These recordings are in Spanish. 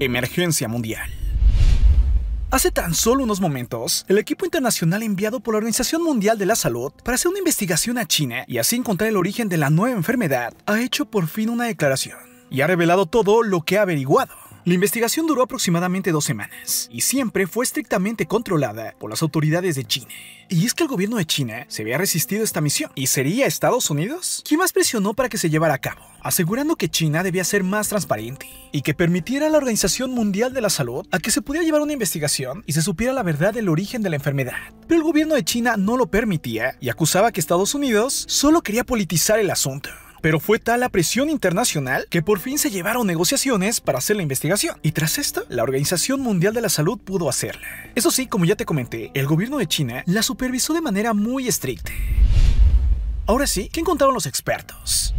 Emergencia mundial. Hace tan solo unos momentos, el equipo internacional enviado por la Organización Mundial de la Salud para hacer una investigación a China y así encontrar el origen de la nueva enfermedad ha hecho por fin una declaración y ha revelado todo lo que ha averiguado. La investigación duró aproximadamente dos semanas y siempre fue estrictamente controlada por las autoridades de China. Y es que el gobierno de China se había resistido a esta misión. ¿Y sería Estados Unidos quien más presionó para que se llevara a cabo? asegurando que China debía ser más transparente y que permitiera a la Organización Mundial de la Salud a que se pudiera llevar una investigación y se supiera la verdad del origen de la enfermedad. Pero el gobierno de China no lo permitía y acusaba que Estados Unidos solo quería politizar el asunto. Pero fue tal la presión internacional que por fin se llevaron negociaciones para hacer la investigación. Y tras esto, la Organización Mundial de la Salud pudo hacerla. Eso sí, como ya te comenté, el gobierno de China la supervisó de manera muy estricta. Ahora sí, ¿qué encontraron los expertos?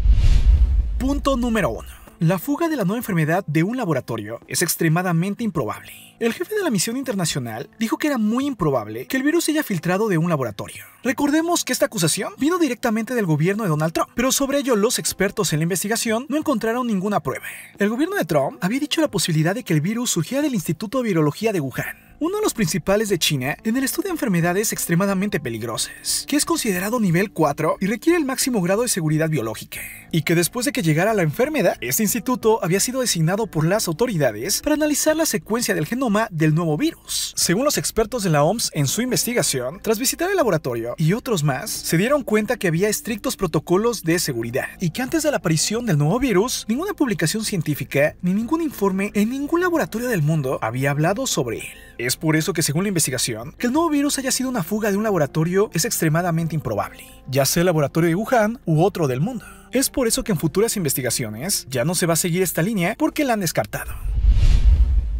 Punto número uno. La fuga de la nueva enfermedad de un laboratorio es extremadamente improbable. El jefe de la misión internacional dijo que era muy improbable que el virus se haya filtrado de un laboratorio. Recordemos que esta acusación vino directamente del gobierno de Donald Trump, pero sobre ello los expertos en la investigación no encontraron ninguna prueba. El gobierno de Trump había dicho la posibilidad de que el virus surgiera del Instituto de Virología de Wuhan, uno de los principales de China en el estudio de enfermedades extremadamente peligrosas, que es considerado nivel 4 y requiere el máximo grado de seguridad biológica, y que después de que llegara la enfermedad, este instituto había sido designado por las autoridades para analizar la secuencia del genoma del nuevo virus. Según los expertos de la OMS en su investigación, tras visitar el laboratorio y otros más, se dieron cuenta que había estrictos protocolos de seguridad y que antes de la aparición del nuevo virus, ninguna publicación científica ni ningún informe en ningún laboratorio del mundo había hablado sobre él. Es por eso que según la investigación, que el nuevo virus haya sido una fuga de un laboratorio es extremadamente improbable, ya sea el laboratorio de Wuhan u otro del mundo. Es por eso que en futuras investigaciones ya no se va a seguir esta línea porque la han descartado.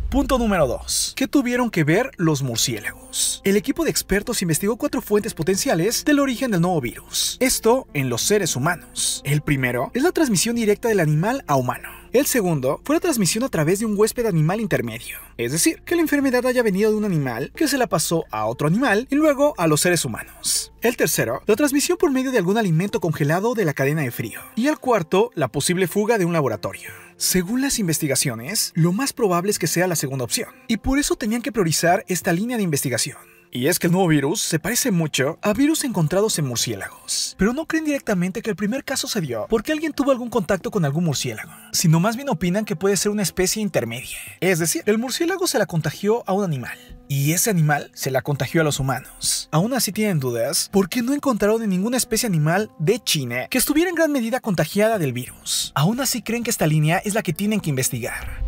Punto número 2. ¿Qué tuvieron que ver los murciélagos? El equipo de expertos investigó cuatro fuentes potenciales del origen del nuevo virus. Esto en los seres humanos. El primero es la transmisión directa del animal a humano. El segundo fue la transmisión a través de un huésped animal intermedio, es decir, que la enfermedad haya venido de un animal que se la pasó a otro animal y luego a los seres humanos. El tercero, la transmisión por medio de algún alimento congelado de la cadena de frío. Y el cuarto, la posible fuga de un laboratorio. Según las investigaciones, lo más probable es que sea la segunda opción, y por eso tenían que priorizar esta línea de investigación. Y es que el nuevo virus se parece mucho a virus encontrados en murciélagos. Pero no creen directamente que el primer caso se dio porque alguien tuvo algún contacto con algún murciélago, sino más bien opinan que puede ser una especie intermedia. Es decir, el murciélago se la contagió a un animal. Y ese animal se la contagió a los humanos. Aún así tienen dudas porque no encontraron en ninguna especie animal de China que estuviera en gran medida contagiada del virus. Aún así creen que esta línea es la que tienen que investigar.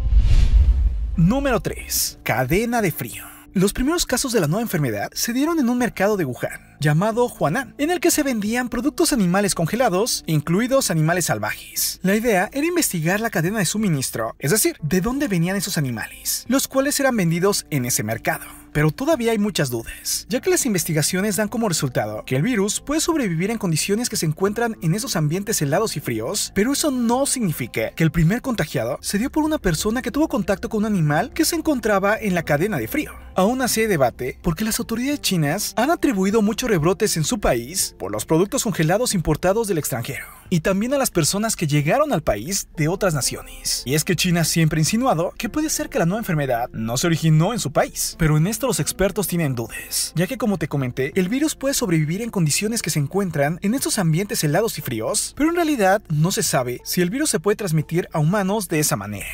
Número 3. Cadena de frío. Los primeros casos de la nueva enfermedad se dieron en un mercado de Wuhan, llamado Huanan, en el que se vendían productos animales congelados, incluidos animales salvajes. La idea era investigar la cadena de suministro, es decir, de dónde venían esos animales, los cuales eran vendidos en ese mercado pero todavía hay muchas dudas, ya que las investigaciones dan como resultado que el virus puede sobrevivir en condiciones que se encuentran en esos ambientes helados y fríos, pero eso no significa que el primer contagiado se dio por una persona que tuvo contacto con un animal que se encontraba en la cadena de frío. Aún así hay debate porque las autoridades chinas han atribuido muchos rebrotes en su país por los productos congelados importados del extranjero y también a las personas que llegaron al país de otras naciones. Y es que China siempre ha insinuado que puede ser que la nueva enfermedad no se originó en su país, pero en esto los expertos tienen dudas, ya que como te comenté, el virus puede sobrevivir en condiciones que se encuentran en estos ambientes helados y fríos, pero en realidad no se sabe si el virus se puede transmitir a humanos de esa manera.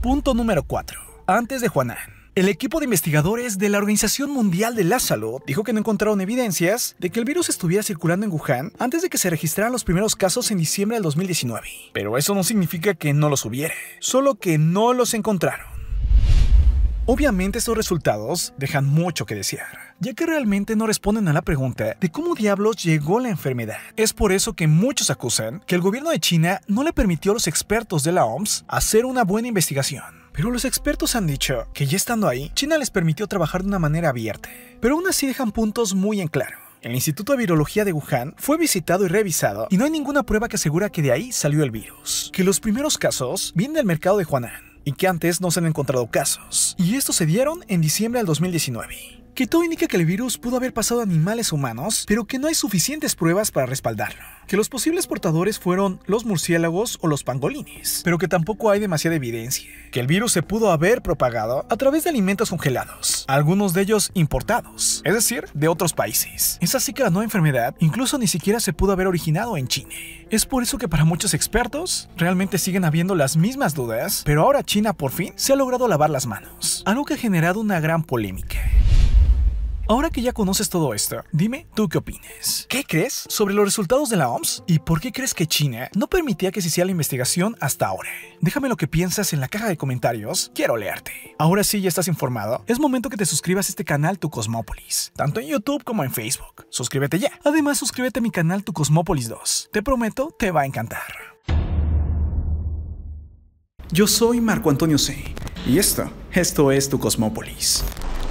Punto número 4. Antes de Juanán. El equipo de investigadores de la Organización Mundial de la Salud dijo que no encontraron evidencias de que el virus estuviera circulando en Wuhan antes de que se registraran los primeros casos en diciembre del 2019. Pero eso no significa que no los hubiera, solo que no los encontraron. Obviamente estos resultados dejan mucho que desear, ya que realmente no responden a la pregunta de cómo diablos llegó la enfermedad. Es por eso que muchos acusan que el gobierno de China no le permitió a los expertos de la OMS hacer una buena investigación. Pero los expertos han dicho que ya estando ahí, China les permitió trabajar de una manera abierta, pero aún así dejan puntos muy en claro. El Instituto de Virología de Wuhan fue visitado y revisado y no hay ninguna prueba que asegura que de ahí salió el virus, que los primeros casos vienen del mercado de Huanan y que antes no se han encontrado casos, y estos se dieron en diciembre del 2019 que todo indica que el virus pudo haber pasado a animales humanos, pero que no hay suficientes pruebas para respaldarlo. Que los posibles portadores fueron los murciélagos o los pangolines, pero que tampoco hay demasiada evidencia. Que el virus se pudo haber propagado a través de alimentos congelados, algunos de ellos importados, es decir, de otros países. Es así que la nueva enfermedad incluso ni siquiera se pudo haber originado en China. Es por eso que para muchos expertos realmente siguen habiendo las mismas dudas, pero ahora China por fin se ha logrado lavar las manos, algo que ha generado una gran polémica. Ahora que ya conoces todo esto, dime tú qué opinas. ¿Qué crees sobre los resultados de la OMS y por qué crees que China no permitía que se hiciera la investigación hasta ahora? Déjame lo que piensas en la caja de comentarios, quiero leerte. Ahora sí ya estás informado, es momento que te suscribas a este canal Tu Cosmópolis, tanto en YouTube como en Facebook. Suscríbete ya. Además, suscríbete a mi canal Tu Cosmópolis 2. Te prometo, te va a encantar. Yo soy Marco Antonio C. Y esto, esto es Tu Cosmópolis.